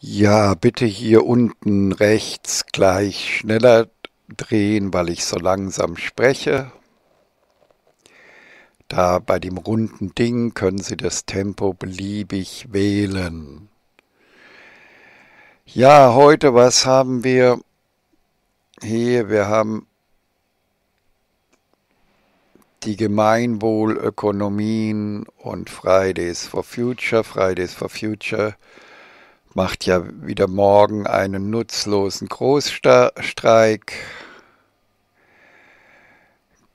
Ja, bitte hier unten rechts gleich schneller drehen, weil ich so langsam spreche. Da bei dem runden Ding können Sie das Tempo beliebig wählen. Ja, heute, was haben wir hier? Wir haben die Gemeinwohlökonomien und Fridays for Future. Fridays for Future macht ja wieder morgen einen nutzlosen Großstreik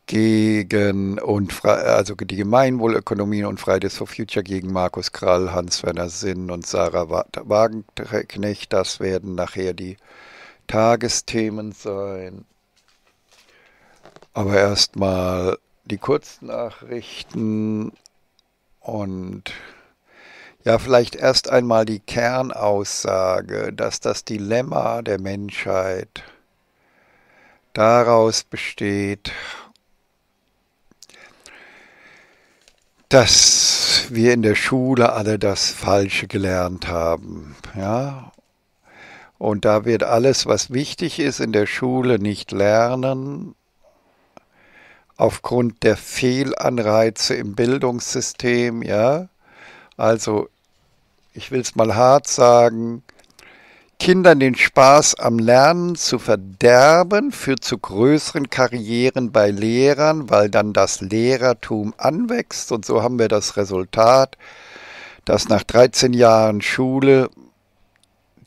gegen und also die Gemeinwohlökonomie und Fridays for Future gegen Markus Krall, Hans-Werner Sinn und Sarah Wagenknecht. Das werden nachher die Tagesthemen sein. Aber erstmal die Kurznachrichten und ja, vielleicht erst einmal die Kernaussage, dass das Dilemma der Menschheit daraus besteht, dass wir in der Schule alle das Falsche gelernt haben. Ja? Und da wird alles, was wichtig ist, in der Schule nicht lernen, aufgrund der Fehlanreize im Bildungssystem, ja, also, ich will es mal hart sagen, Kindern den Spaß am Lernen zu verderben, führt zu größeren Karrieren bei Lehrern, weil dann das Lehrertum anwächst. Und so haben wir das Resultat, dass nach 13 Jahren Schule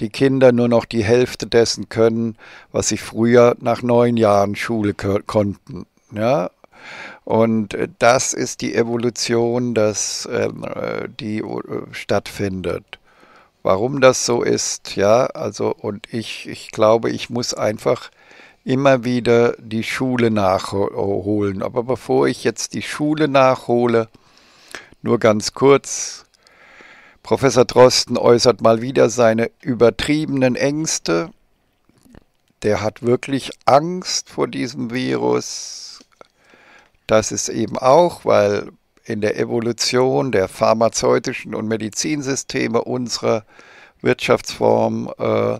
die Kinder nur noch die Hälfte dessen können, was sie früher nach neun Jahren Schule konnten. Ja, und äh, das ist die Evolution, dass, ähm, äh, die äh, stattfindet. Warum das so ist, ja, also und ich, ich glaube, ich muss einfach immer wieder die Schule nachholen. Aber bevor ich jetzt die Schule nachhole, nur ganz kurz, Professor Drosten äußert mal wieder seine übertriebenen Ängste. Der hat wirklich Angst vor diesem Virus das ist eben auch, weil in der Evolution der pharmazeutischen und Medizinsysteme unserer Wirtschaftsform äh,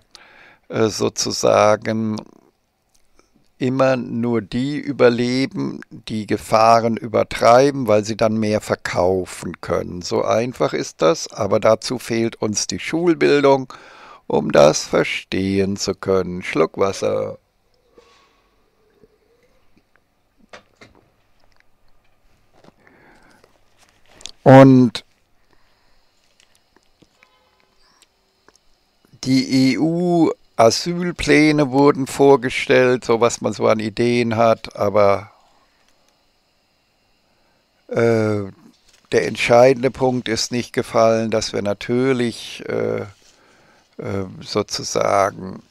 äh, sozusagen immer nur die überleben, die Gefahren übertreiben, weil sie dann mehr verkaufen können. So einfach ist das, aber dazu fehlt uns die Schulbildung, um das verstehen zu können. Schluck Wasser. Und die EU-Asylpläne wurden vorgestellt, so was man so an Ideen hat, aber äh, der entscheidende Punkt ist nicht gefallen, dass wir natürlich äh, äh, sozusagen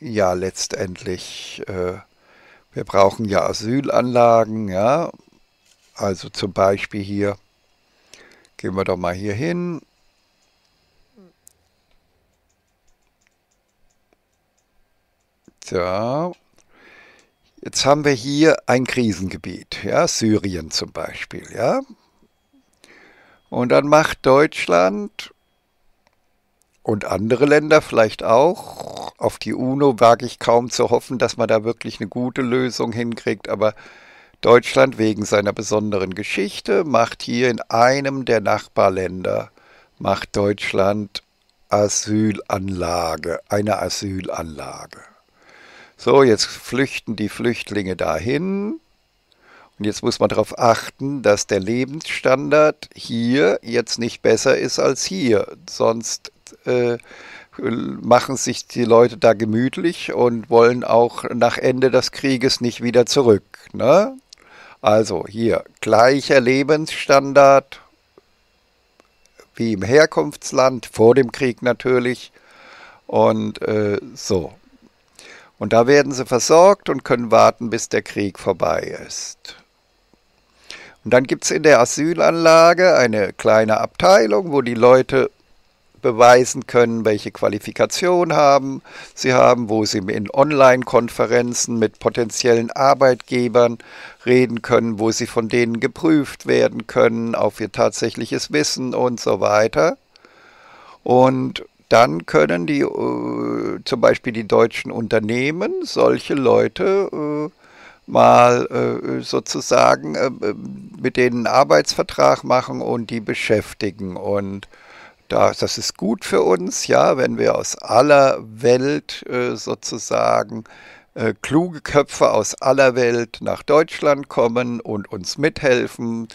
ja letztendlich äh, wir brauchen ja Asylanlagen, ja. Also zum Beispiel hier, gehen wir doch mal hier hin. So. Jetzt haben wir hier ein Krisengebiet, ja, Syrien zum Beispiel, ja. Und dann macht Deutschland und andere Länder vielleicht auch. Auf die UNO wage ich kaum zu hoffen, dass man da wirklich eine gute Lösung hinkriegt, aber Deutschland wegen seiner besonderen Geschichte macht hier in einem der Nachbarländer, macht Deutschland Asylanlage, eine Asylanlage. So, jetzt flüchten die Flüchtlinge dahin. Und jetzt muss man darauf achten, dass der Lebensstandard hier jetzt nicht besser ist als hier. Sonst äh, machen sich die Leute da gemütlich und wollen auch nach Ende des Krieges nicht wieder zurück. Ne? Also hier gleicher Lebensstandard wie im Herkunftsland, vor dem Krieg natürlich. Und äh, so. Und da werden sie versorgt und können warten, bis der Krieg vorbei ist. Und dann gibt es in der Asylanlage eine kleine Abteilung, wo die Leute beweisen können, welche Qualifikation haben sie haben, wo sie in Online-Konferenzen mit potenziellen Arbeitgebern reden können, wo sie von denen geprüft werden können auf ihr tatsächliches Wissen und so weiter. Und dann können die äh, zum Beispiel die deutschen Unternehmen solche Leute äh, mal äh, sozusagen äh, äh mit denen einen Arbeitsvertrag machen und die beschäftigen. Und das ist gut für uns, ja, wenn wir aus aller Welt äh, sozusagen äh, kluge Köpfe aus aller Welt nach Deutschland kommen und uns mithelfen,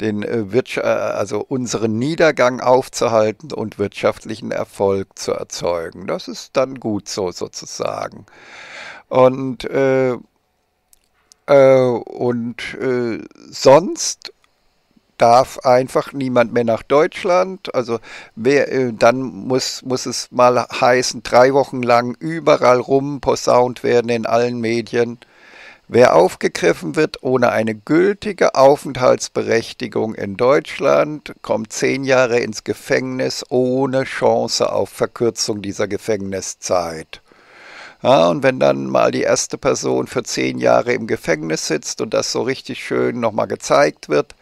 den äh, Wirtschaft, äh, also unseren Niedergang aufzuhalten und wirtschaftlichen Erfolg zu erzeugen. Das ist dann gut so sozusagen. Und äh, äh, und sonst darf einfach niemand mehr nach Deutschland. Also wer, äh, dann muss, muss es mal heißen, drei Wochen lang überall rum posaunt werden in allen Medien. Wer aufgegriffen wird ohne eine gültige Aufenthaltsberechtigung in Deutschland, kommt zehn Jahre ins Gefängnis ohne Chance auf Verkürzung dieser Gefängniszeit. Ja, und wenn dann mal die erste Person für zehn Jahre im Gefängnis sitzt und das so richtig schön nochmal gezeigt wird,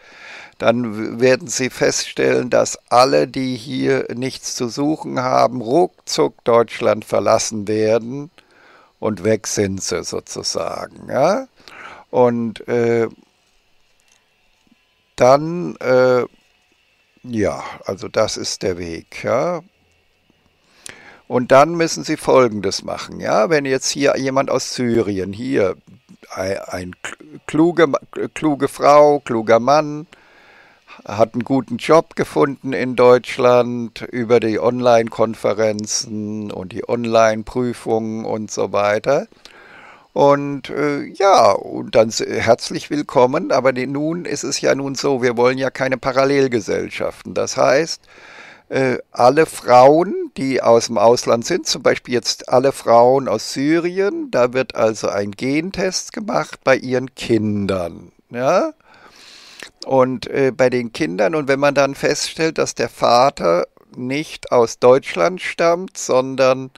dann werden Sie feststellen, dass alle, die hier nichts zu suchen haben, ruckzuck Deutschland verlassen werden und weg sind sie sozusagen. Ja? Und äh, dann, äh, ja, also das ist der Weg. Ja? Und dann müssen Sie Folgendes machen. Ja, wenn jetzt hier jemand aus Syrien, hier ein, ein kluge, kluge Frau, kluger Mann, hat einen guten Job gefunden in Deutschland über die Online-Konferenzen und die Online-Prüfungen und so weiter. Und äh, ja, und dann herzlich willkommen, aber die, nun ist es ja nun so, wir wollen ja keine Parallelgesellschaften. Das heißt, äh, alle Frauen, die aus dem Ausland sind, zum Beispiel jetzt alle Frauen aus Syrien, da wird also ein Gentest gemacht bei ihren Kindern. Ja, und äh, bei den Kindern, und wenn man dann feststellt, dass der Vater nicht aus Deutschland stammt, sondern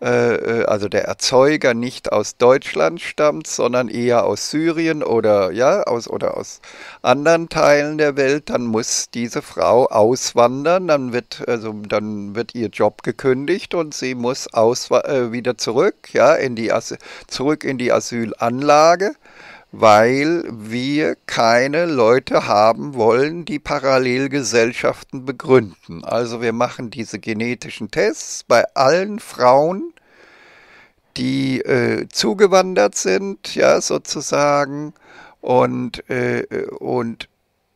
äh, äh, also der Erzeuger nicht aus Deutschland stammt, sondern eher aus Syrien oder ja, aus oder aus anderen Teilen der Welt, dann muss diese Frau auswandern, dann wird also dann wird ihr Job gekündigt und sie muss aus äh, wieder zurück, ja, in die As zurück in die Asylanlage weil wir keine Leute haben wollen, die Parallelgesellschaften begründen. Also wir machen diese genetischen Tests bei allen Frauen, die äh, zugewandert sind, ja sozusagen, und, äh, und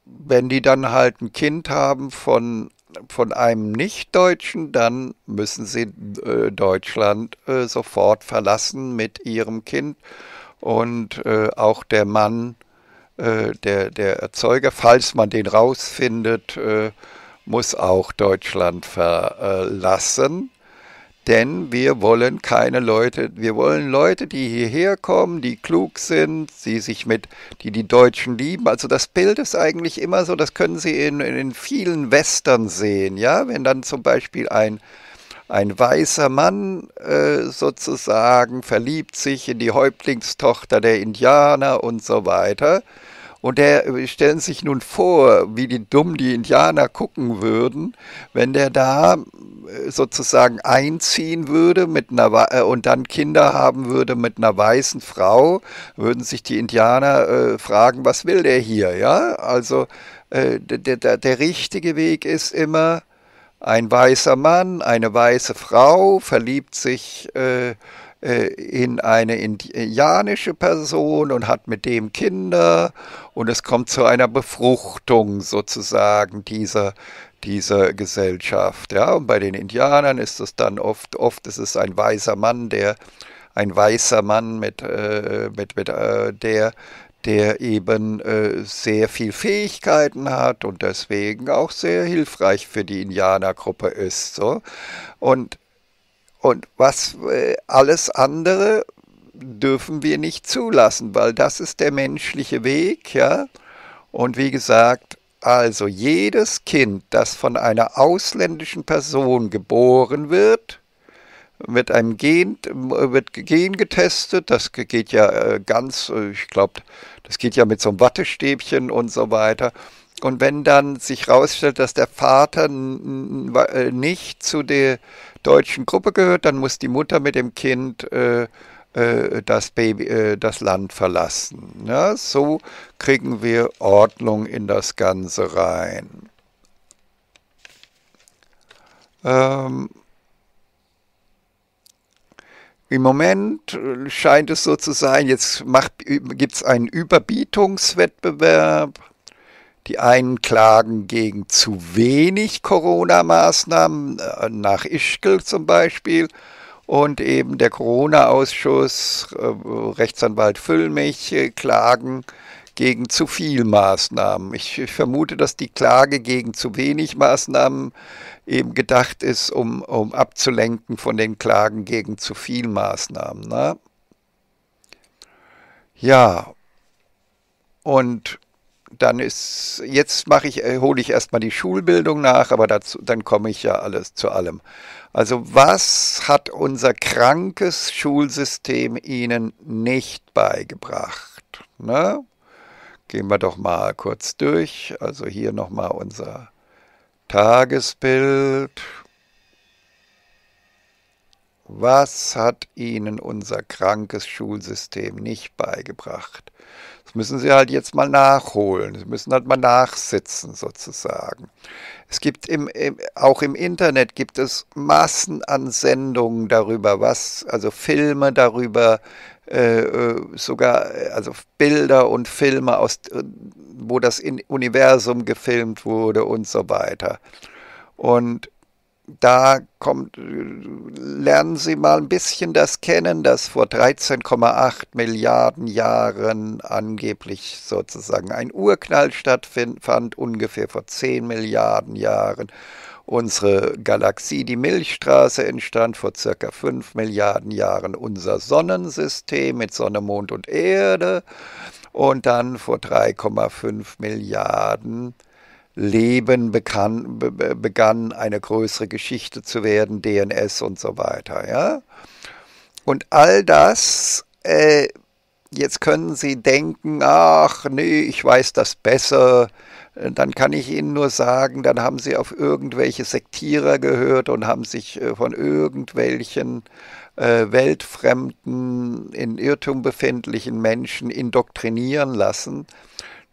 wenn die dann halt ein Kind haben von von einem Nichtdeutschen, dann müssen sie äh, Deutschland äh, sofort verlassen mit ihrem Kind und äh, auch der Mann, äh, der, der Erzeuger, falls man den rausfindet, äh, muss auch Deutschland verlassen. Denn wir wollen keine Leute, wir wollen Leute, die hierher kommen, die klug sind, die sich mit, die die Deutschen lieben. Also das Bild ist eigentlich immer so, das können Sie in, in vielen Western sehen, ja. Wenn dann zum Beispiel ein ein weißer Mann äh, sozusagen verliebt sich in die Häuptlingstochter der Indianer und so weiter. Und der, äh, stellen sich nun vor, wie die dumm die Indianer gucken würden, wenn der da äh, sozusagen einziehen würde mit einer, äh, und dann Kinder haben würde mit einer weißen Frau, würden sich die Indianer äh, fragen, was will der hier, ja? Also äh, der, der, der richtige Weg ist immer, ein weißer Mann, eine weiße Frau verliebt sich äh, äh, in eine indianische Person und hat mit dem Kinder und es kommt zu einer Befruchtung sozusagen dieser dieser Gesellschaft. Ja, und bei den Indianern ist es dann oft oft ist es ein weißer Mann, der ein weißer Mann mit, äh, mit, mit äh, der der eben äh, sehr viel Fähigkeiten hat und deswegen auch sehr hilfreich für die Indianergruppe ist. So. Und, und was äh, alles andere dürfen wir nicht zulassen, weil das ist der menschliche Weg, ja. Und wie gesagt, also jedes Kind, das von einer ausländischen Person geboren wird, mit einem Gen, wird Gen getestet. Das geht ja äh, ganz, äh, ich glaube, das geht ja mit so einem Wattestäbchen und so weiter. Und wenn dann sich herausstellt, dass der Vater äh, nicht zu der deutschen Gruppe gehört, dann muss die Mutter mit dem Kind äh, äh, das, Baby, äh, das Land verlassen. Ja, so kriegen wir Ordnung in das Ganze rein. Ähm, im Moment äh, scheint es so zu sein, jetzt gibt es einen Überbietungswettbewerb. Die einen klagen gegen zu wenig Corona-Maßnahmen, äh, nach Ischgl zum Beispiel. Und eben der Corona-Ausschuss, äh, Rechtsanwalt Füllmich, klagen gegen zu viel Maßnahmen. Ich, ich vermute, dass die Klage gegen zu wenig Maßnahmen eben gedacht ist, um, um abzulenken von den Klagen gegen zu viel Maßnahmen. Ne? Ja, und dann ist, jetzt mache ich, äh, hole ich erstmal die Schulbildung nach, aber dazu, dann komme ich ja alles zu allem. Also was hat unser krankes Schulsystem Ihnen nicht beigebracht? Ne? Gehen wir doch mal kurz durch. Also hier nochmal unser Tagesbild. Was hat Ihnen unser krankes Schulsystem nicht beigebracht? Das müssen Sie halt jetzt mal nachholen. Sie müssen halt mal nachsitzen sozusagen. Es gibt im, im, auch im Internet gibt es Massen an Sendungen darüber, was, also Filme darüber, äh, äh, sogar äh, also Bilder und Filme, aus, wo das Universum gefilmt wurde und so weiter. Und da kommt, lernen Sie mal ein bisschen das kennen, dass vor 13,8 Milliarden Jahren angeblich sozusagen ein Urknall stattfand, ungefähr vor 10 Milliarden Jahren. Unsere Galaxie, die Milchstraße, entstand vor circa 5 Milliarden Jahren. Unser Sonnensystem mit Sonne, Mond und Erde. Und dann vor 3,5 Milliarden Jahren. Leben begann, begann, eine größere Geschichte zu werden, DNS und so weiter. Ja? Und all das äh, Jetzt können Sie denken, ach nee, ich weiß das besser. Dann kann ich Ihnen nur sagen, dann haben Sie auf irgendwelche Sektierer gehört und haben sich äh, von irgendwelchen äh, weltfremden, in Irrtum befindlichen Menschen indoktrinieren lassen.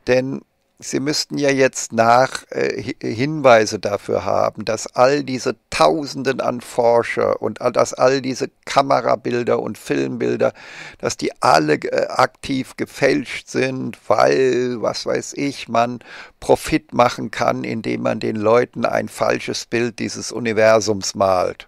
Denn Sie müssten ja jetzt nach äh, Hinweise dafür haben, dass all diese Tausenden an Forscher und all, dass all diese Kamerabilder und Filmbilder, dass die alle äh, aktiv gefälscht sind, weil, was weiß ich, man Profit machen kann, indem man den Leuten ein falsches Bild dieses Universums malt.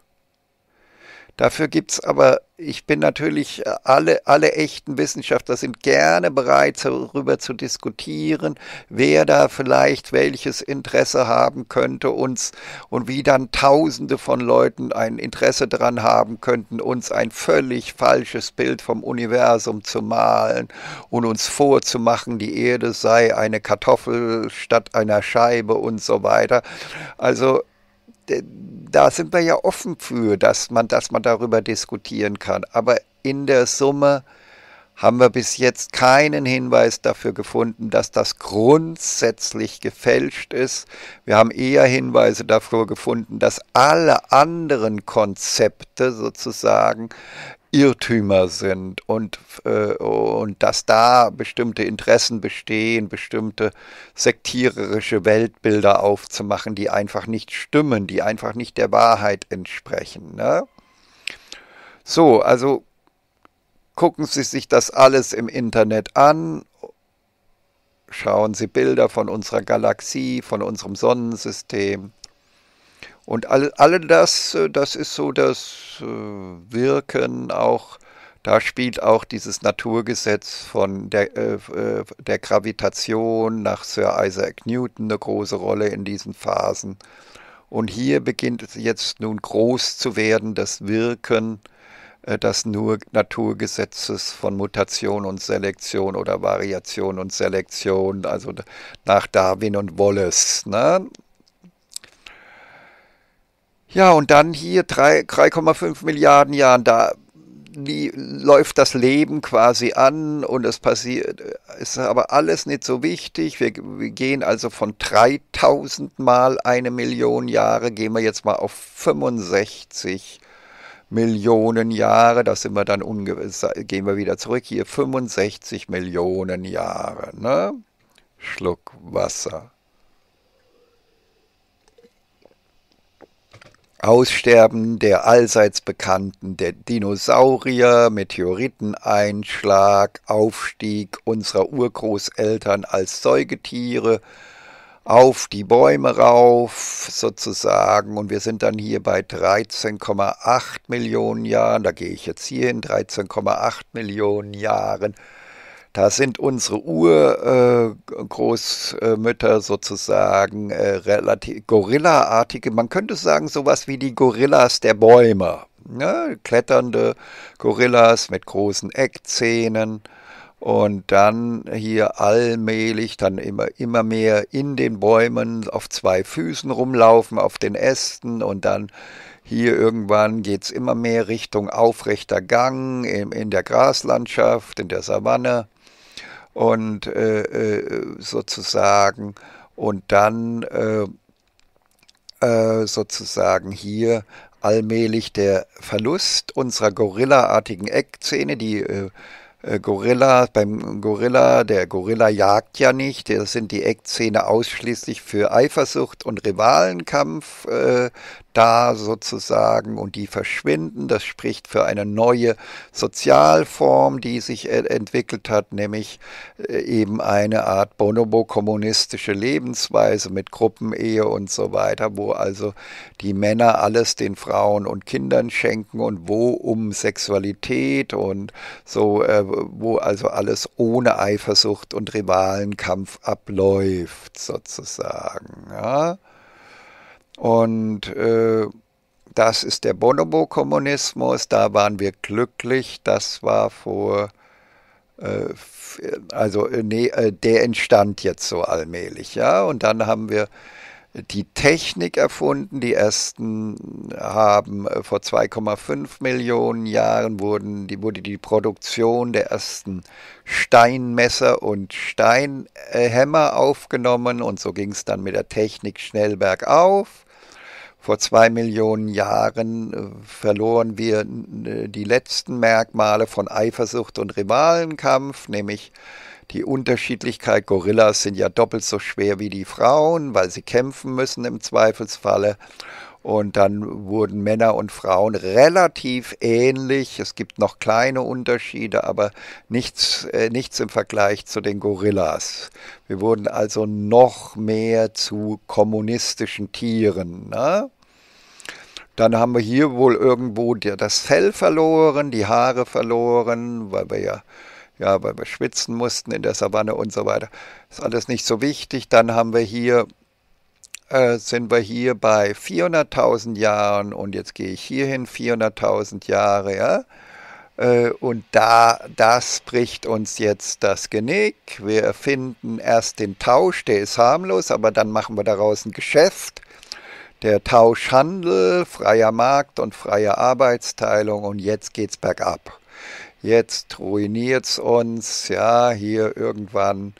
Dafür gibt es aber, ich bin natürlich, äh, alle, alle echten Wissenschaftler sind gerne bereit, darüber zu diskutieren, wer da vielleicht welches Interesse haben könnte, uns und wie dann Tausende von Leuten ein Interesse daran haben könnten, uns ein völlig falsches Bild vom Universum zu malen und uns vorzumachen, die Erde sei eine Kartoffel statt einer Scheibe und so weiter. Also da sind wir ja offen für, dass man, dass man darüber diskutieren kann. Aber in der Summe haben wir bis jetzt keinen Hinweis dafür gefunden, dass das grundsätzlich gefälscht ist. Wir haben eher Hinweise dafür gefunden, dass alle anderen Konzepte sozusagen Irrtümer sind und, äh, und dass da bestimmte Interessen bestehen, bestimmte sektiererische Weltbilder aufzumachen, die einfach nicht stimmen, die einfach nicht der Wahrheit entsprechen. Ne? So, also gucken Sie sich das alles im Internet an, schauen Sie Bilder von unserer Galaxie, von unserem Sonnensystem und all, all das, äh, das ist so das äh, Wirken auch, da spielt auch dieses Naturgesetz von der, äh, äh, der Gravitation nach Sir Isaac Newton eine große Rolle in diesen Phasen. Und hier beginnt es jetzt nun groß zu werden, das Wirken das nur Naturgesetzes von Mutation und Selektion oder Variation und Selektion, also nach Darwin und Wallace. Ne? Ja, und dann hier 3,5 Milliarden Jahren, da die, läuft das Leben quasi an und es passiert, ist aber alles nicht so wichtig. Wir, wir, gehen also von 3000 mal eine Million Jahre, gehen wir jetzt mal auf 65 Millionen Jahre, da sind wir dann gehen wir wieder zurück hier, 65 Millionen Jahre, ne? Schluck Wasser. Aussterben der allseits bekannten der Dinosaurier, Meteoriteneinschlag, Aufstieg unserer Urgroßeltern als Säugetiere auf die Bäume rauf sozusagen und wir sind dann hier bei 13,8 Millionen Jahren, da gehe ich jetzt hier hin, 13,8 Millionen Jahren da sind unsere Urgroßmütter äh, sozusagen äh, relativ gorillaartige, man könnte sagen, sowas wie die Gorillas der Bäume. Ne? Kletternde Gorillas mit großen Eckzähnen und dann hier allmählich dann immer, immer mehr in den Bäumen auf zwei Füßen rumlaufen, auf den Ästen und dann hier irgendwann geht es immer mehr Richtung aufrechter Gang in, in der Graslandschaft, in der Savanne und äh, äh, sozusagen und dann äh, äh, sozusagen hier allmählich der Verlust unserer gorillaartigen Eckzähne, die äh, äh, Gorilla, beim Gorilla, der Gorilla jagt ja nicht, da sind die Eckzähne ausschließlich für Eifersucht und Rivalenkampf da sozusagen und die verschwinden. Das spricht für eine neue Sozialform, die sich entwickelt hat, nämlich äh, eben eine Art bonobo-kommunistische Lebensweise mit Gruppenehe und so weiter, wo also die Männer alles den Frauen und Kindern schenken und wo um Sexualität und so, äh, wo also alles ohne Eifersucht und Rivalenkampf abläuft sozusagen. Ja. Und äh, das ist der Bonobo-Kommunismus. Da waren wir glücklich. Das war vor, äh, also nee, äh, der entstand jetzt so allmählich, ja. Und dann haben wir die Technik erfunden. Die ersten haben äh, vor 2,5 Millionen Jahren wurden, die, wurde die Produktion der ersten Steinmesser und Steinhämmer aufgenommen und so ging es dann mit der Technik schnell bergauf. Vor zwei Millionen Jahren äh, verloren wir die letzten Merkmale von Eifersucht und Rivalenkampf, nämlich die Unterschiedlichkeit. Gorillas sind ja doppelt so schwer wie die Frauen, weil sie kämpfen müssen im Zweifelsfalle. Und dann wurden Männer und Frauen relativ ähnlich. Es gibt noch kleine Unterschiede, aber nichts, äh, nichts im Vergleich zu den Gorillas. Wir wurden also noch mehr zu kommunistischen Tieren. Ne? Dann haben wir hier wohl irgendwo das Fell verloren, die Haare verloren, weil wir ja, ja weil wir schwitzen mussten in der Savanne und so weiter. Ist alles nicht so wichtig. Dann haben wir hier äh, sind wir hier bei 400.000 Jahren und jetzt gehe ich hierhin 400.000 Jahre, ja. Äh, und da, das bricht uns jetzt das Genick. Wir erfinden erst den Tausch, der ist harmlos, aber dann machen wir daraus ein Geschäft. Der Tauschhandel, freier Markt und freie Arbeitsteilung und jetzt geht's bergab. Jetzt ruiniert's uns, ja, hier irgendwann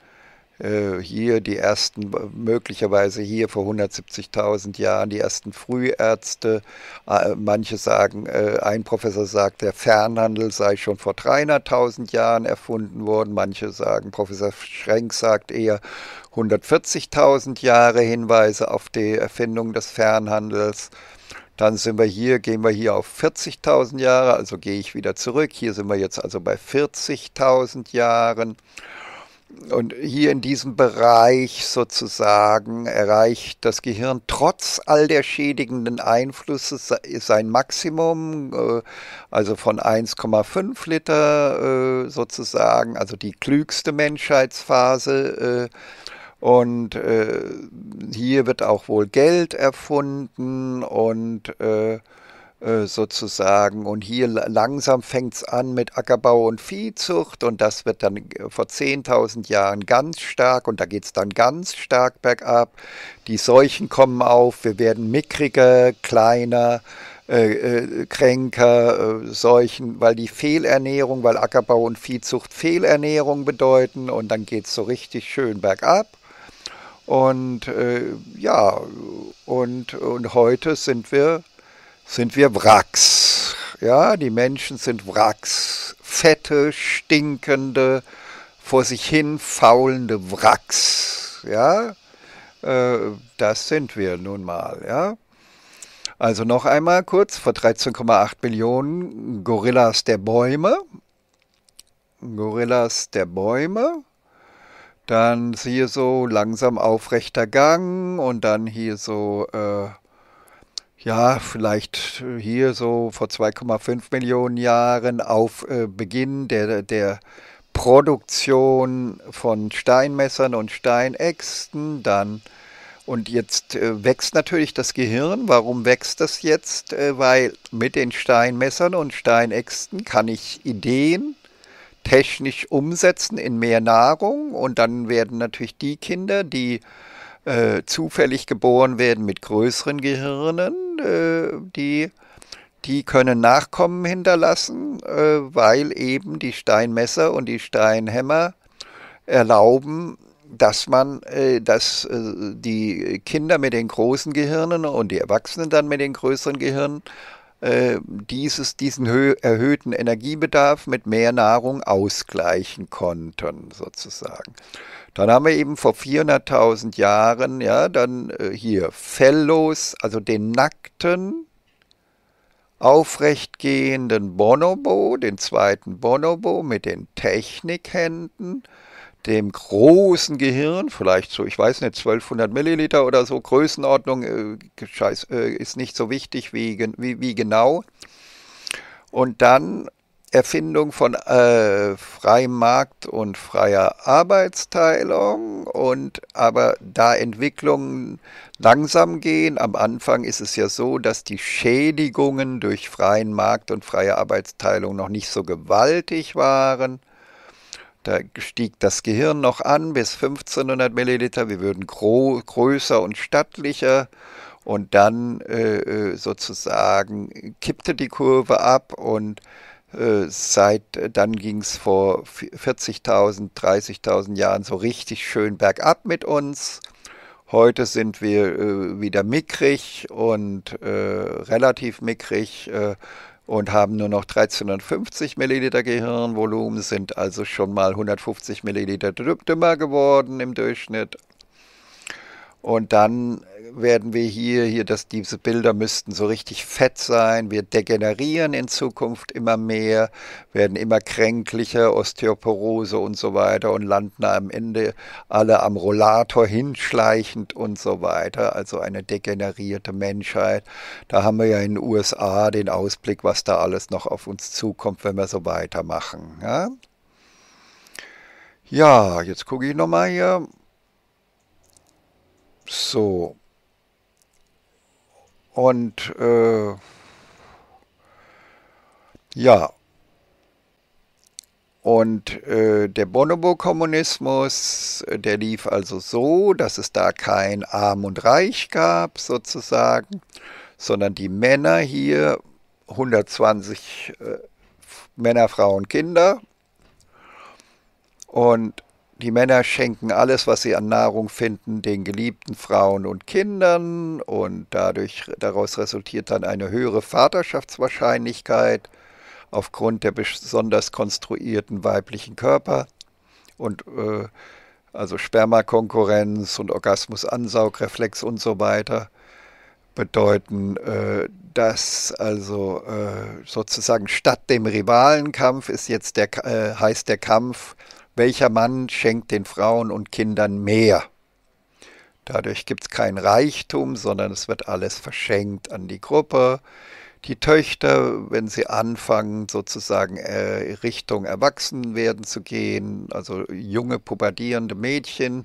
äh, hier die ersten, möglicherweise hier vor 170.000 Jahren, die ersten Frühärzte. Ah, äh, manche sagen, äh, ein Professor sagt, der Fernhandel sei schon vor 300.000 Jahren erfunden worden. Manche sagen, Professor Schrenk sagt eher 140.000 Jahre Hinweise auf die Erfindung des Fernhandels. Dann sind wir hier, gehen wir hier auf 40.000 Jahre, also gehe ich wieder zurück. Hier sind wir jetzt also bei 40.000 Jahren. Und hier in diesem Bereich sozusagen erreicht das Gehirn trotz all der schädigenden Einflüsse sein Maximum, äh, also von 1,5 Liter äh, sozusagen, also die klügste Menschheitsphase. Äh. Und hier wird auch wohl Geld erfunden und äh, sozusagen. Und hier langsam fängt es an mit Ackerbau und Viehzucht und das wird dann äh, vor 10.000 Jahren ganz stark und da geht es dann ganz stark bergab. Die Seuchen kommen auf, wir werden mickriger, kleiner. Äh, äh, kränker, äh, Seuchen, weil die Fehlernährung, weil Ackerbau und Viehzucht Fehlernährung bedeuten und dann geht es so richtig schön bergab. Und äh, ja, und, und heute sind wir sind wir Wracks. Ja, die Menschen sind Wracks. Fette, stinkende, vor sich hin faulende Wracks. Ja, äh, das sind wir nun mal. Ja. Also noch einmal kurz, vor 13,8 Millionen Gorillas der Bäume. Gorillas der Bäume. Dann hier so langsam aufrechter Gang und dann hier so äh, ja, vielleicht äh, hier so vor 2,5 Millionen Jahren auf äh, Beginn der, der Produktion von Steinmessern und Steinäxten, dann und jetzt äh, wächst natürlich das Gehirn. Warum wächst das jetzt? weil mit den Steinmessern und Steinäxten kann ich Ideen technisch umsetzen in mehr Nahrung und dann werden natürlich die Kinder, die äh, zufällig geboren werden mit größeren Gehirnen, äh, die, die können Nachkommen hinterlassen, äh, weil eben die Steinmesser und die Steinhämmer erlauben, dass man, äh, dass äh, die Kinder mit den großen Gehirnen und die Erwachsenen dann mit den größeren Gehirnen äh, dieses, diesen erhöhten Energiebedarf mit mehr Nahrung ausgleichen konnten, sozusagen. Dann haben wir eben vor 400.000 Jahren, ja, dann äh, hier Fellows, also den nackten, aufrechtgehenden Bonobo, den zweiten Bonobo mit den Technikhänden, dem großen Gehirn, vielleicht so, ich weiß nicht, 1200 Milliliter oder so, Größenordnung äh, scheiß, äh, ist nicht so wichtig wie, wie, wie, genau. Und dann Erfindung von äh, freiem Markt und freier Arbeitsteilung und aber da Entwicklungen langsam gehen, am Anfang ist es ja so, dass die Schädigungen durch freien Markt und freie Arbeitsteilung noch nicht so gewaltig waren da stieg das Gehirn noch an bis 1500 Milliliter. Wir würden größer und stattlicher. Und dann äh, äh, sozusagen kippte die Kurve ab und äh, seit äh, dann ging es vor 40.000, 30.000 Jahren so richtig schön bergab mit uns. Heute sind wir äh, wieder mickrig und äh, relativ mickrig und haben nur noch 1350 Milliliter Gehirnvolumen, sind also schon mal 150 Milliliter dümmer geworden im Durchschnitt. Und dann werden wir hier, hier, dass diese Bilder müssten so richtig fett sein. Wir degenerieren in Zukunft immer mehr, werden immer kränklicher, Osteoporose und so weiter und landen am Ende alle am Rollator hinschleichend und so weiter. Also eine degenerierte Menschheit. Da haben wir ja in den USA den Ausblick, was da alles noch auf uns zukommt, wenn wir so weitermachen. Ja, ja jetzt gucke ich nochmal hier. So, und äh, ja, und äh, der Bonobo-Kommunismus, äh, der lief also so, dass es da kein Arm und Reich gab sozusagen, sondern die Männer hier, 120 äh, Männer, Frauen, Kinder. Und die Männer schenken alles, was sie an Nahrung finden, den geliebten Frauen und Kindern und dadurch, daraus resultiert dann eine höhere Vaterschaftswahrscheinlichkeit aufgrund der besonders konstruierten weiblichen Körper und äh, also Spermakonkurrenz und Orgasmusansaugreflex und so weiter bedeuten, äh, dass also äh, sozusagen statt dem Rivalenkampf ist jetzt der äh, heißt der Kampf welcher Mann schenkt den Frauen und Kindern mehr. Dadurch gibt es kein Reichtum, sondern es wird alles verschenkt an die Gruppe. Die Töchter, wenn sie anfangen, sozusagen äh, Richtung Erwachsenwerden zu gehen, also junge pubertierende Mädchen,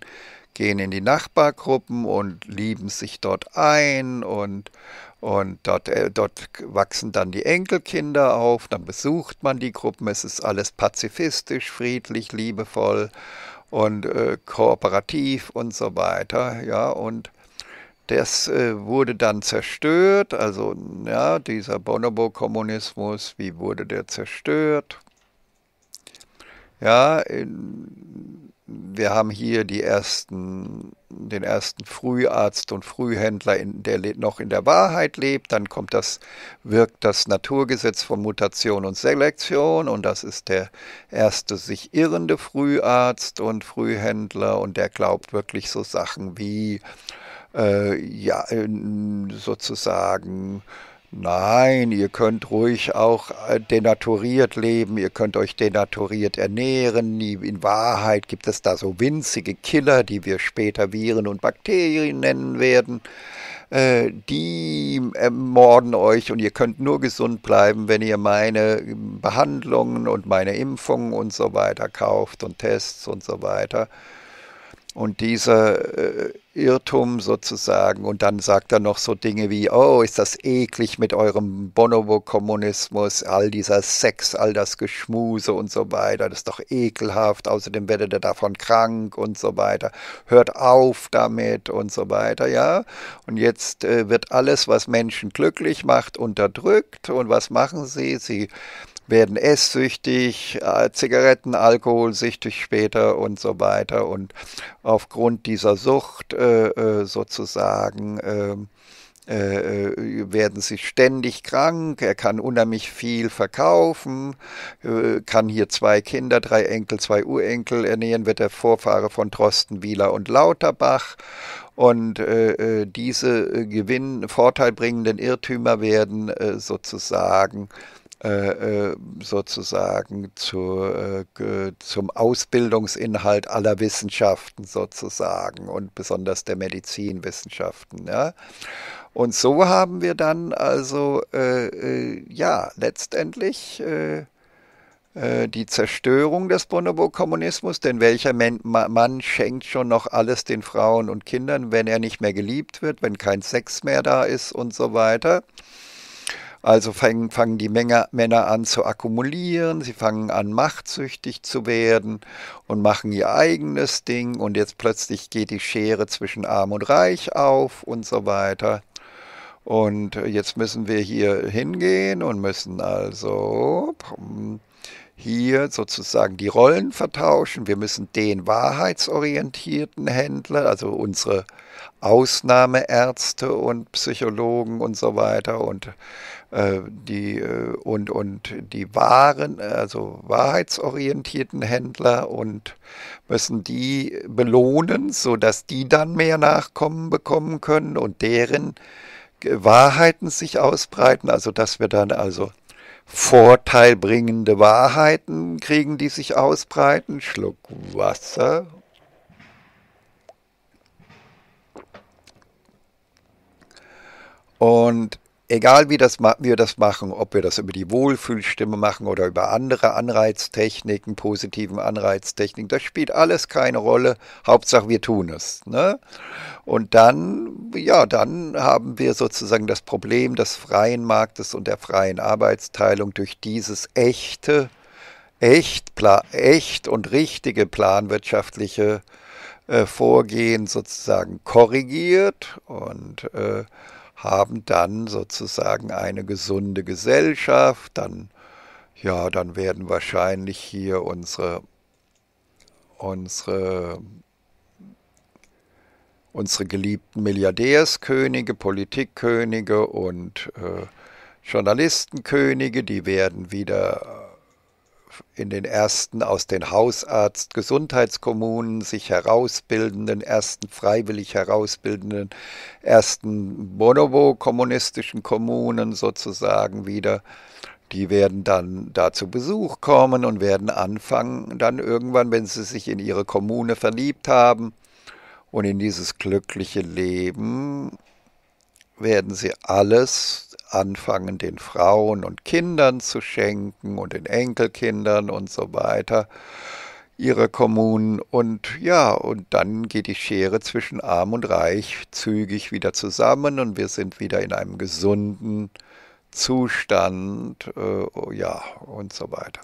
gehen in die Nachbargruppen und lieben sich dort ein und und dort, äh, dort wachsen dann die Enkelkinder auf, dann besucht man die Gruppen, es ist alles pazifistisch, friedlich, liebevoll und äh, kooperativ und so weiter. Ja, und das äh, wurde dann zerstört, also ja, dieser Bonobo-Kommunismus, wie wurde der zerstört? Ja, in, wir haben hier die ersten, den ersten Früharzt und Frühhändler, in, der noch in der Wahrheit lebt. Dann kommt das, wirkt das Naturgesetz von Mutation und Selektion und das ist der erste sich irrende Früharzt und Frühhändler und der glaubt wirklich so Sachen wie, äh, ja, äh, sozusagen, Nein, ihr könnt ruhig auch äh, denaturiert leben, ihr könnt euch denaturiert ernähren. In Wahrheit gibt es da so winzige Killer, die wir später Viren und Bakterien nennen werden. Äh, die äh, morden euch und ihr könnt nur gesund bleiben, wenn ihr meine ähm, Behandlungen und meine Impfungen und so weiter kauft und Tests und so weiter. Und dieser äh, Irrtum sozusagen, und dann sagt er noch so Dinge wie, oh, ist das eklig mit eurem Bonobo-Kommunismus, all dieser Sex, all das Geschmuse und so weiter, das ist doch ekelhaft, außerdem werdet ihr davon krank und so weiter, hört auf damit und so weiter, ja. Und jetzt äh, wird alles, was Menschen glücklich macht, unterdrückt und was machen sie? Sie werden esssüchtig, äh, Zigaretten, Alkohol süchtig später und so weiter. Und aufgrund dieser Sucht äh, äh sozusagen ähm, äh, werden sie ständig krank, er kann unheimlich viel verkaufen, kann hier zwei Kinder, drei Enkel, zwei Urenkel ernähren, wird der Vorfahre von Trosten, Wieler und Lauterbach. Und äh, diese Gewinn, vorteilbringenden Irrtümer werden äh, sozusagen äh, äh, sozusagen zu, äh, zum Ausbildungsinhalt aller Wissenschaften sozusagen und besonders der Medizinwissenschaften. Ja? Und so haben wir dann also, äh, ja, letztendlich äh, die Zerstörung des Bonobo-Kommunismus, denn welcher Mann schenkt schon noch alles den Frauen und Kindern, wenn er nicht mehr geliebt wird, wenn kein Sex mehr da ist und so weiter. Also fangen, fangen die Menge, Männer an zu akkumulieren, sie fangen an machtsüchtig zu werden und machen ihr eigenes Ding und jetzt plötzlich geht die Schere zwischen arm und reich auf und so weiter. Und äh, jetzt müssen wir hier hingehen und müssen also hier sozusagen die Rollen vertauschen. Wir müssen den wahrheitsorientierten Händler, also unsere Ausnahmeärzte und Psychologen und so weiter und äh, die äh, und und die wahren, also wahrheitsorientierten Händler und müssen die belohnen, so dass die dann mehr Nachkommen bekommen können und deren Wahrheiten sich ausbreiten, also dass wir dann also vorteilbringende Wahrheiten kriegen, die sich ausbreiten. Schluck Wasser. Und egal wie, das, wie wir das machen, ob wir das über die Wohlfühlstimme machen oder über andere Anreiztechniken, positiven Anreiztechniken, das spielt alles keine Rolle. Hauptsache, wir tun es. Ne? Und dann, ja, dann haben wir sozusagen das Problem des freien Marktes und der freien Arbeitsteilung durch dieses echte, echt, echt und richtige planwirtschaftliche äh, Vorgehen sozusagen korrigiert und äh, haben dann sozusagen eine gesunde Gesellschaft, dann ja, dann werden wahrscheinlich hier unsere unsere unsere geliebten Milliardärskönige, Politikkönige und äh, Journalistenkönige, die werden wieder in den ersten aus den Hausarzt-Gesundheitskommunen sich herausbildenden, ersten freiwillig herausbildenden, ersten Bonobo-kommunistischen Kommunen sozusagen wieder. Die werden dann da zu Besuch kommen und werden anfangen, dann irgendwann, wenn sie sich in ihre Kommune verliebt haben und in dieses glückliche Leben, werden sie alles anfangen, den Frauen und Kindern zu schenken und den Enkelkindern und so weiter ihre Kommunen. Und ja, und dann geht die Schere zwischen arm und reich zügig wieder zusammen und wir sind wieder in einem gesunden Zustand, äh, ja, und so weiter.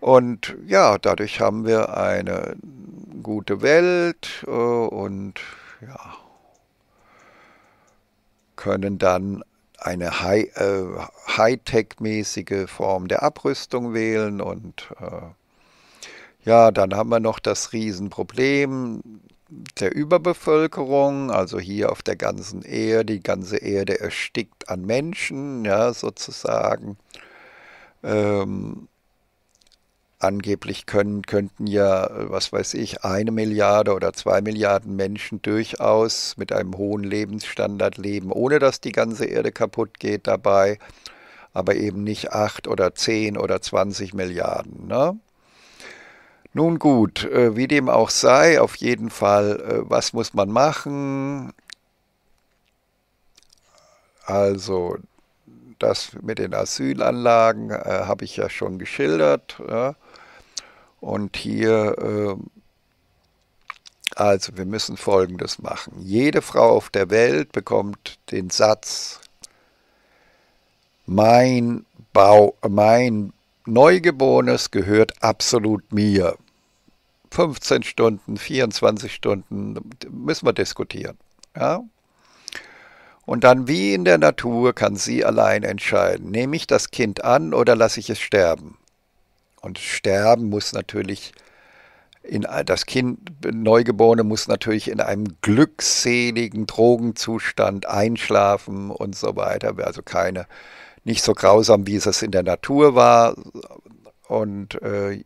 Und ja, dadurch haben wir eine gute Welt äh, und ja, können dann eine High, äh, Hightech-mäßige Form der Abrüstung wählen. Und äh, ja, dann haben wir noch das Riesenproblem der Überbevölkerung, also hier auf der ganzen Erde, die ganze Erde erstickt an Menschen, ja, sozusagen. Ähm, angeblich können, könnten ja, was weiß ich, eine Milliarde oder zwei Milliarden Menschen durchaus mit einem hohen Lebensstandard leben, ohne dass die ganze Erde kaputt geht dabei, aber eben nicht acht oder zehn oder zwanzig Milliarden. Ne? Nun gut, äh, wie dem auch sei, auf jeden Fall, äh, was muss man machen? Also, das mit den Asylanlagen äh, habe ich ja schon geschildert. Ja. Und hier, ähm, also wir müssen Folgendes machen. Jede Frau auf der Welt bekommt den Satz, mein, Bau, mein Neugeborenes gehört absolut mir. 15 Stunden, 24 Stunden, müssen wir diskutieren. Ja? Und dann wie in der Natur kann sie allein entscheiden, nehme ich das Kind an oder lasse ich es sterben. Und sterben muss natürlich in, das Kind, Neugeborene muss natürlich in einem glückseligen Drogenzustand einschlafen und so weiter. Also keine, nicht so grausam, wie es es in der Natur war. Und äh,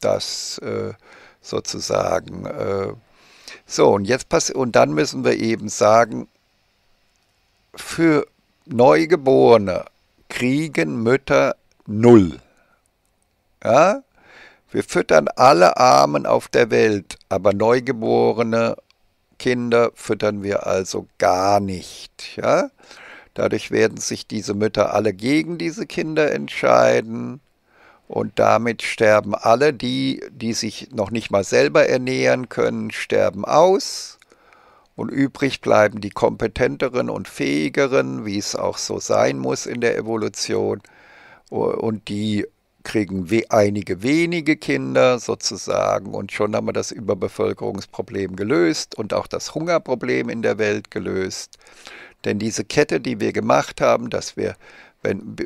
das äh, sozusagen. Äh, so, und jetzt pass und dann müssen wir eben sagen, für Neugeborene kriegen Mütter null. Ja? Wir füttern alle Armen auf der Welt, aber Neugeborene, Kinder füttern wir also gar nicht. Ja? Dadurch werden sich diese Mütter alle gegen diese Kinder entscheiden. Und damit sterben alle, die, die sich noch nicht mal selber ernähren können, sterben aus. Und übrig bleiben die kompetenteren und fähigeren, wie es auch so sein muss in der Evolution. Und die kriegen we einige wenige Kinder sozusagen und schon haben wir das Überbevölkerungsproblem gelöst und auch das Hungerproblem in der Welt gelöst. Denn diese Kette, die wir gemacht haben, dass wir wenn,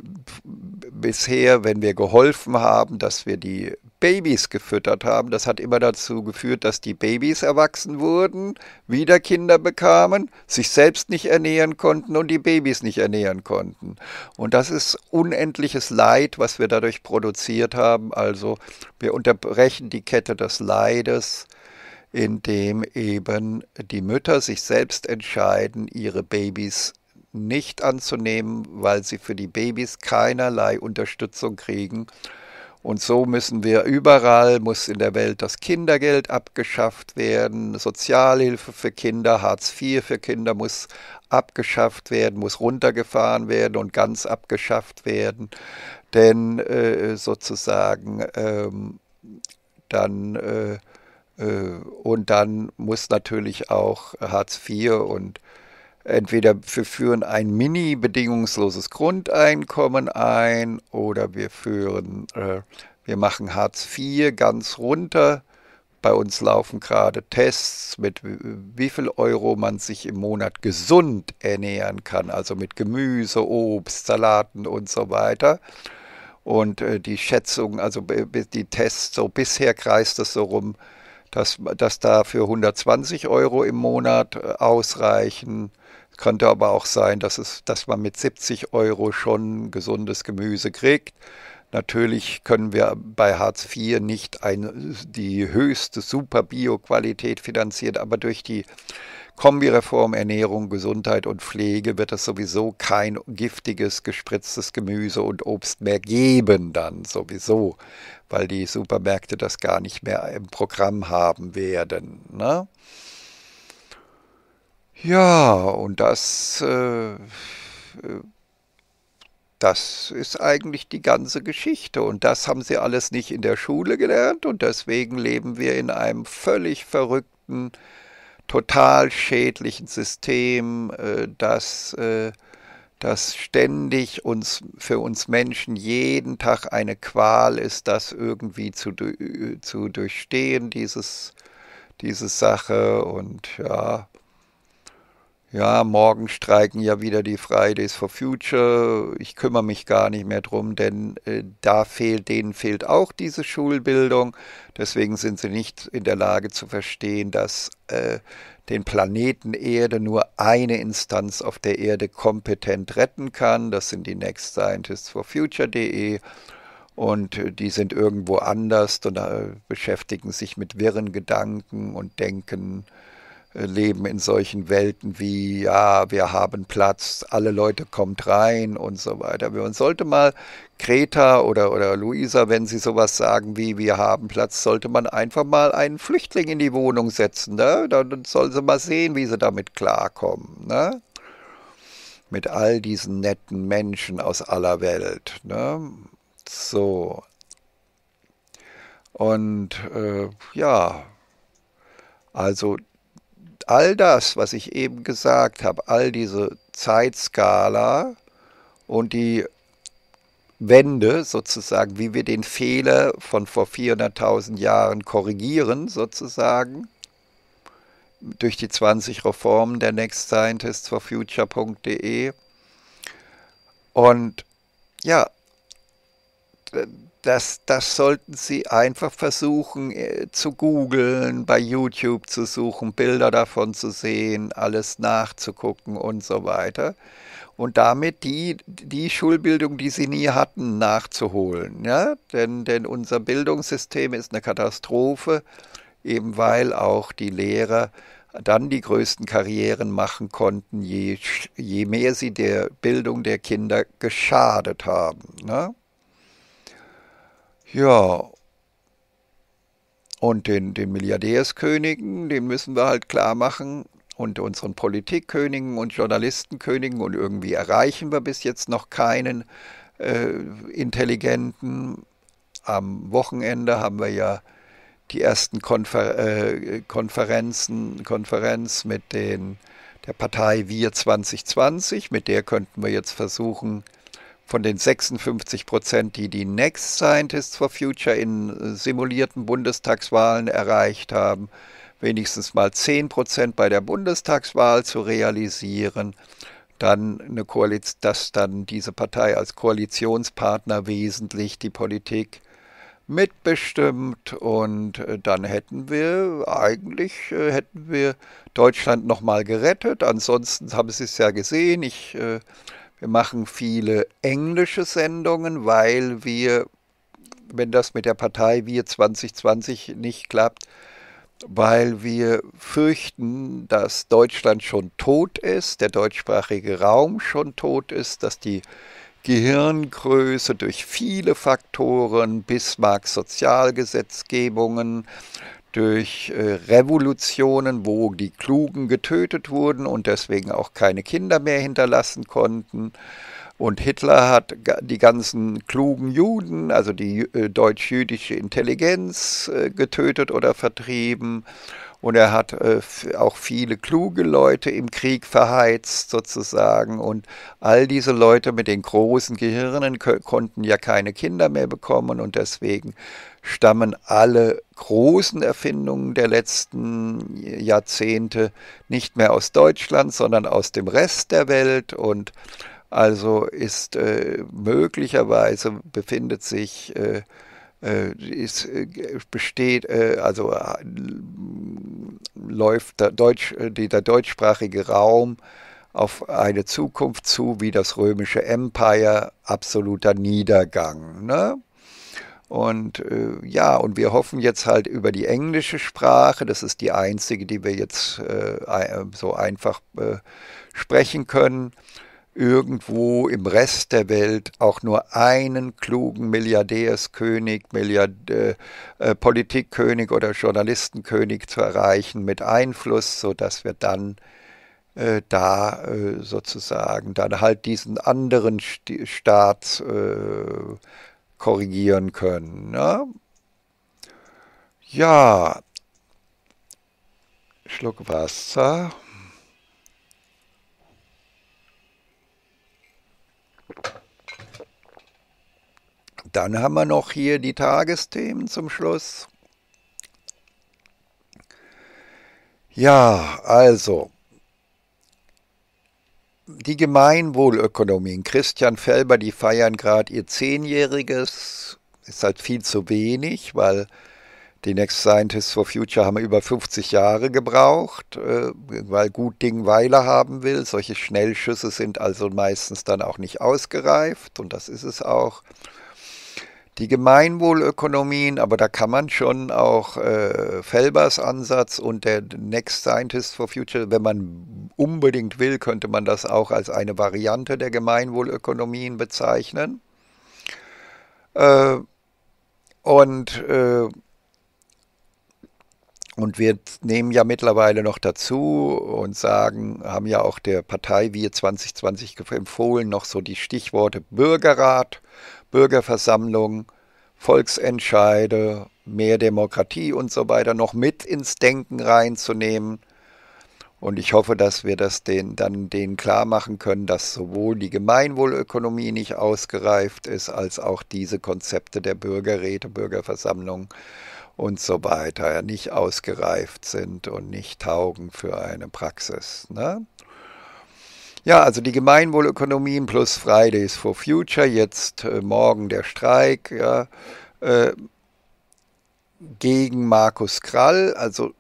bisher, wenn wir geholfen haben, dass wir die Babys gefüttert haben, das hat immer dazu geführt, dass die Babys erwachsen wurden, wieder Kinder bekamen, sich selbst nicht ernähren konnten und die Babys nicht ernähren konnten. Und das ist unendliches Leid, was wir dadurch produziert haben. Also wir unterbrechen die Kette des Leides indem eben die Mütter sich selbst entscheiden, ihre Babys nicht anzunehmen, weil sie für die Babys keinerlei Unterstützung kriegen. Und so müssen wir überall, muss in der Welt das Kindergeld abgeschafft werden, Sozialhilfe für Kinder, Hartz IV für Kinder muss abgeschafft werden, muss runtergefahren werden und ganz abgeschafft werden. Denn äh, sozusagen ähm, dann äh, äh und dann muss natürlich auch Hartz IV und entweder wir führen ein mini-bedingungsloses Grundeinkommen ein oder wir führen, äh, wir machen Hartz IV ganz runter. Bei uns laufen gerade Tests, mit äh, wie viel Euro man sich im Monat gesund ernähren kann, also mit Gemüse, Obst, Salaten und so weiter. Und äh, die Schätzung, also die Tests, so bisher kreist es so rum, dass, dass da für 120 Euro im Monat äh, ausreichen könnte aber auch sein, dass, es, dass man mit 70 Euro schon gesundes Gemüse kriegt. Natürlich können wir bei Hartz IV nicht ein, die höchste super Bio-Qualität finanzieren, aber durch die Kombireform Ernährung, Gesundheit und Pflege wird es sowieso kein giftiges, gespritztes Gemüse und Obst mehr geben dann sowieso, weil die Supermärkte das gar nicht mehr im Programm haben werden. Ne? Ja, und das, äh, äh, das ist eigentlich die ganze Geschichte. Und das haben sie alles nicht in der Schule gelernt. Und deswegen leben wir in einem völlig verrückten, total schädlichen System, äh, das... Äh, dass ständig uns für uns Menschen jeden Tag eine Qual ist, das irgendwie zu, äh, zu durchstehen, dieses, diese Sache. Und ja, ja, morgen streiken ja wieder die Fridays for Future, ich kümmere mich gar nicht mehr drum, denn äh, da fehlt, denen fehlt auch diese Schulbildung, deswegen sind sie nicht in der Lage zu verstehen, dass äh, den Planeten Erde nur eine Instanz auf der Erde kompetent retten kann, das sind die Next Scientists for Future.de und äh, die sind irgendwo anders und äh, beschäftigen sich mit wirren Gedanken und Denken äh, leben in solchen Welten wie, ja, wir haben Platz, alle Leute kommt rein und so weiter. Man sollte mal Greta oder, oder Luisa, wenn sie sowas sagen wie, wir haben Platz, sollte man einfach mal einen Flüchtling in die Wohnung setzen. Ne? Dann sollen sie mal sehen, wie sie damit klarkommen. Ne? Mit all diesen netten Menschen aus aller Welt. Ne? So. Und äh, ja, also und all das, was ich eben gesagt habe, all diese Zeitskala und die Wende sozusagen, wie wir den Fehler von vor 400.000 Jahren korrigieren sozusagen, durch die 20 Reformen der Next Scientists for Future.de. Und ja, das, das sollten Sie einfach versuchen äh, zu googeln, bei YouTube zu suchen, Bilder davon zu sehen, alles nachzugucken und so weiter. Und damit die, die Schulbildung, die Sie nie hatten, nachzuholen. Ja? Denn, denn unser Bildungssystem ist eine Katastrophe, eben weil auch die Lehrer dann die größten Karrieren machen konnten, je, je mehr sie der Bildung der Kinder geschadet haben. Ne? Ja. Und den, den Milliardärskönigen, den müssen wir halt klar machen, und unseren Politikkönigen und Journalistenkönigen und irgendwie erreichen wir bis jetzt noch keinen äh, intelligenten. Am Wochenende haben wir ja die ersten Konfer äh, Konferenzen, Konferenz mit den, der Partei Wir 2020, mit der könnten wir jetzt versuchen, von den 56 Prozent, die die Next Scientists for Future in äh, simulierten Bundestagswahlen erreicht haben, wenigstens mal 10 Prozent bei der Bundestagswahl zu realisieren, dann eine Koalition, dass dann diese Partei als Koalitionspartner wesentlich die Politik mitbestimmt und äh, dann hätten wir eigentlich äh, hätten wir Deutschland noch mal gerettet. Ansonsten haben Sie es ja gesehen. Ich wir machen viele englische Sendungen, weil wir, wenn das mit der Partei Wir 2020 nicht klappt, weil wir fürchten, dass Deutschland schon tot ist, der deutschsprachige Raum schon tot ist, dass die Gehirngröße durch viele Faktoren, Bismarcks Sozialgesetzgebungen, durch äh, Revolutionen, wo die Klugen getötet wurden und deswegen auch keine Kinder mehr hinterlassen konnten und Hitler hat die ganzen klugen Juden, also die äh, deutsch-jüdische Intelligenz, äh, getötet oder vertrieben. Und er hat äh, auch viele kluge Leute im Krieg verheizt sozusagen. Und all diese Leute mit den großen Gehirnen konnten ja keine Kinder mehr bekommen. Und deswegen stammen alle großen Erfindungen der letzten Jahrzehnte nicht mehr aus Deutschland, sondern aus dem Rest der Welt. Und also ist äh, möglicherweise befindet sich äh, äh ist, äh, besteht, äh, also läuft der, Deutsch, der deutschsprachige Raum auf eine Zukunft zu wie das römische Empire, absoluter Niedergang. Ne? Und äh, ja, und wir hoffen jetzt halt über die englische Sprache, das ist die einzige, die wir jetzt äh, so einfach äh, sprechen können, irgendwo im Rest der Welt auch nur einen klugen Milliardärskönig, Milliard, äh, äh Politikkönig oder Journalistenkönig zu erreichen mit Einfluss, sodass wir dann äh, da äh, sozusagen dann halt diesen anderen St Staat äh, korrigieren können. Ne? Ja, Schluck Wasser. Dann haben wir noch hier die Tagesthemen zum Schluss. Ja, also die Gemeinwohlökonomien, Christian Felber, die feiern gerade ihr Zehnjähriges, ist halt viel zu wenig, weil die Next Scientists for Future haben über 50 Jahre gebraucht, äh, weil gut Ding Weile haben will. Solche Schnellschüsse sind also meistens dann auch nicht ausgereift und das ist es auch. Die Gemeinwohlökonomien, aber da kann man schon auch äh, Felbers Ansatz und der Next Scientist for Future, wenn man unbedingt will, könnte man das auch als eine Variante der Gemeinwohlökonomien bezeichnen. Äh, und äh, und wir nehmen ja mittlerweile noch dazu und sagen, haben ja auch der Partei Wir 2020 empfohlen, noch so die Stichworte Bürgerrat, Bürgerversammlung, Volksentscheide, mehr Demokratie und so weiter noch mit ins Denken reinzunehmen. Und ich hoffe, dass wir das den, dann denen klar machen können, dass sowohl die Gemeinwohlökonomie nicht ausgereift ist, als auch diese Konzepte der Bürgerräte, Bürgerversammlungen und so weiter, nicht ausgereift sind und nicht taugen für eine Praxis. Ne? Ja, also die Gemeinwohlökonomien plus Fridays for Future, jetzt äh, morgen der Streik ja, äh, gegen Markus Krall, also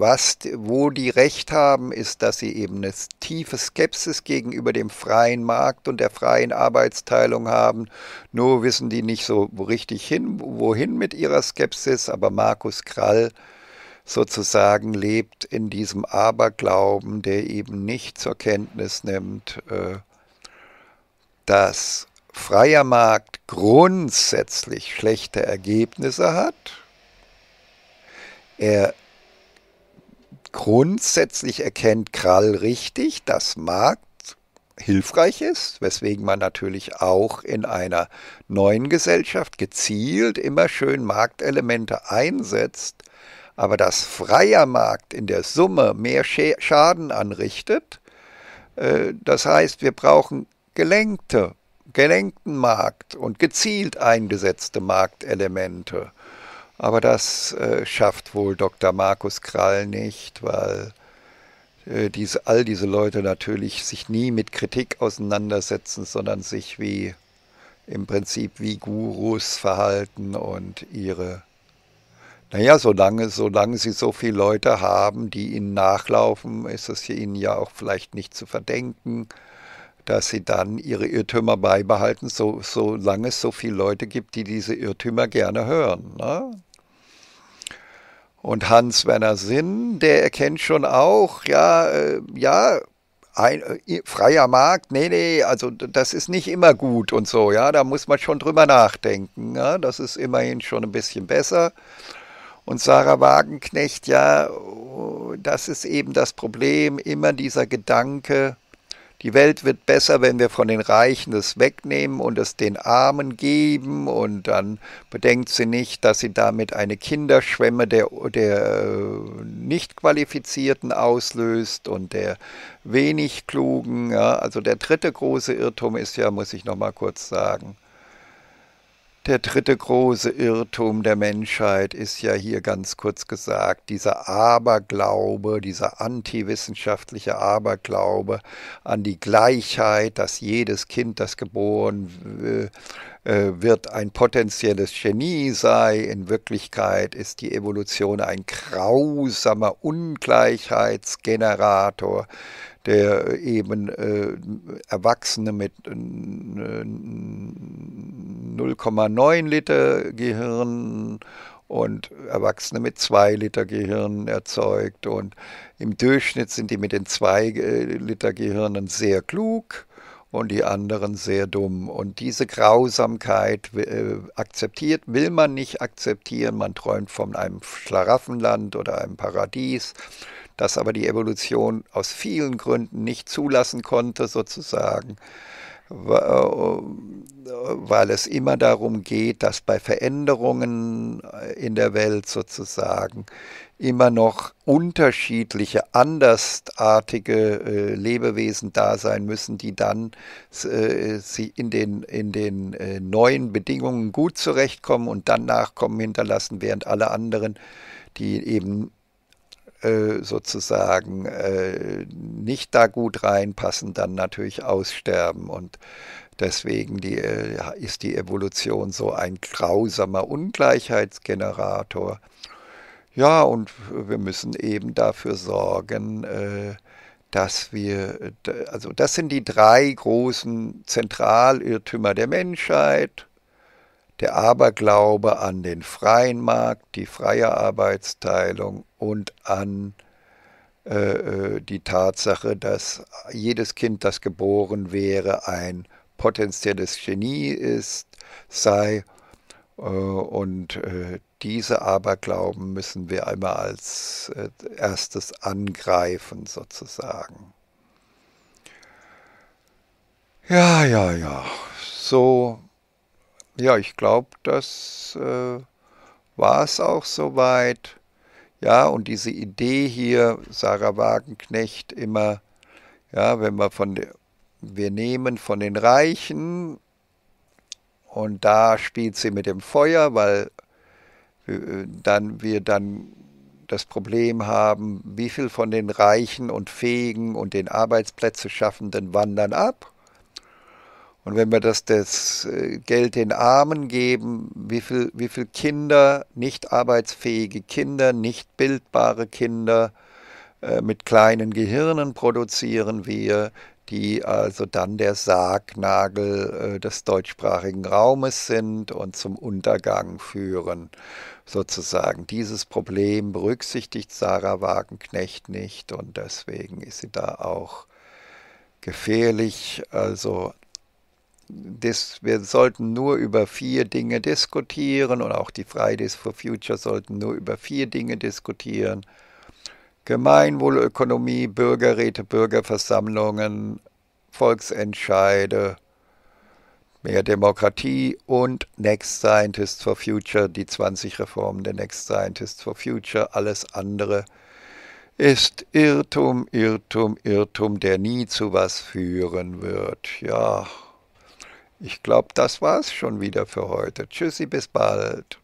was, wo die Recht haben, ist, dass sie eben eine tiefe Skepsis gegenüber dem freien Markt und der freien Arbeitsteilung haben. Nur wissen die nicht so richtig hin, wohin mit ihrer Skepsis. Aber Markus Krall sozusagen lebt in diesem Aberglauben, der eben nicht zur Kenntnis nimmt, äh, dass freier Markt grundsätzlich schlechte Ergebnisse hat. Er Grundsätzlich erkennt Krall richtig, dass Markt hilfreich ist, weswegen man natürlich auch in einer neuen Gesellschaft gezielt immer schön Marktelemente einsetzt, aber dass freier Markt in der Summe mehr Schaden anrichtet, äh, das heißt, wir brauchen gelenkte, gelenkten Markt und gezielt eingesetzte Marktelemente. Aber das äh, schafft wohl Dr. Markus Krall nicht, weil äh, diese, all diese Leute natürlich sich nie mit Kritik auseinandersetzen, sondern sich wie im Prinzip wie Gurus verhalten und ihre naja, solange, solange sie so viele Leute haben, die ihnen nachlaufen, ist es ihnen ja auch vielleicht nicht zu verdenken, dass sie dann ihre Irrtümer beibehalten, so, solange es so viele Leute gibt, die diese Irrtümer gerne hören. Ne? Und Hans-Werner Sinn, der erkennt schon auch, ja, äh, ja, ein, äh, freier Markt, nee, nee, also das ist nicht immer gut und so, ja, da muss man schon drüber nachdenken, ja, das ist immerhin schon ein bisschen besser. Und Sarah Wagenknecht, ja, oh, das ist eben das Problem, immer dieser Gedanke, die Welt wird besser, wenn wir von den Reichen das wegnehmen und es den Armen geben. Und dann bedenkt sie nicht, dass sie damit eine Kinderschwemme der, der äh, Nichtqualifizierten auslöst und der wenig Klugen. Ja. Also der dritte große Irrtum ist ja, muss ich nochmal kurz sagen, der dritte große Irrtum der Menschheit ist ja hier ganz kurz gesagt dieser Aberglaube, dieser antiwissenschaftliche Aberglaube an die Gleichheit, dass jedes Kind, das geboren äh, äh, wird, ein potenzielles Genie sei. In Wirklichkeit ist die Evolution ein grausamer Ungleichheitsgenerator, der eben äh, Erwachsene mit 0,9 äh, Liter Gehirn und Erwachsene mit 2 Liter Gehirn erzeugt. Und im Durchschnitt sind die mit den 2 äh, Liter Gehirnen sehr klug und die anderen sehr dumm. Und diese Grausamkeit äh, akzeptiert, will man nicht akzeptieren. Man träumt von einem Schlaraffenland oder einem Paradies das aber die Evolution aus vielen Gründen nicht zulassen konnte, sozusagen, äh, weil es immer darum geht, dass bei Veränderungen äh, in der Welt sozusagen immer noch unterschiedliche, andersartige äh, Lebewesen da sein müssen, die dann in den, in den neuen Bedingungen gut zurechtkommen und dann Nachkommen hinterlassen, während alle anderen, die eben äh, sozusagen äh, nicht da gut reinpassen, dann natürlich aussterben. Und deswegen die, äh, ist die Evolution so ein grausamer Ungleichheitsgenerator. Ja, und wir müssen eben dafür sorgen, dass wir, also das sind die drei großen Zentralirrtümer der Menschheit, der Aberglaube an den freien Markt, die freie Arbeitsteilung und an äh, äh, die Tatsache, dass jedes Kind, das geboren wäre, ein potenzielles Genie ist, sei. Äh, und äh, diese Aberglauben müssen wir einmal als äh, erstes angreifen, sozusagen. Ja, ja, ja. So, ja, ich glaube, das äh, war es auch soweit. Ja, und diese Idee hier, Sarah Wagenknecht immer, ja, wenn wir von, wir nehmen von den Reichen und da steht sie mit dem Feuer, weil äh, dann wir dann das Problem haben, wie viel von den Reichen und Fähigen und den Arbeitsplätze schaffenden wandern ab und wenn wir das, das äh, Geld den Armen geben, wie viel, wie viel Kinder, nicht arbeitsfähige Kinder, nicht bildbare Kinder äh, mit kleinen Gehirnen produzieren wir, die also dann der Sargnagel äh, des deutschsprachigen Raumes sind und zum Untergang führen, sozusagen. Dieses Problem berücksichtigt Sarah Wagenknecht nicht und deswegen ist sie da auch gefährlich. Also das, wir sollten nur über vier Dinge diskutieren und auch die Fridays for Future sollten nur über vier Dinge diskutieren. Gemeinwohlökonomie, Bürgerräte, Bürgerversammlungen, Volksentscheide, mehr Demokratie und Next Scientists for Future, die 20 Reformen der Next Scientists for Future, alles andere ist Irrtum, Irrtum, Irrtum, der nie zu was führen wird. Ja. Ich glaube, das war's schon wieder für heute. Tschüssi, bis bald.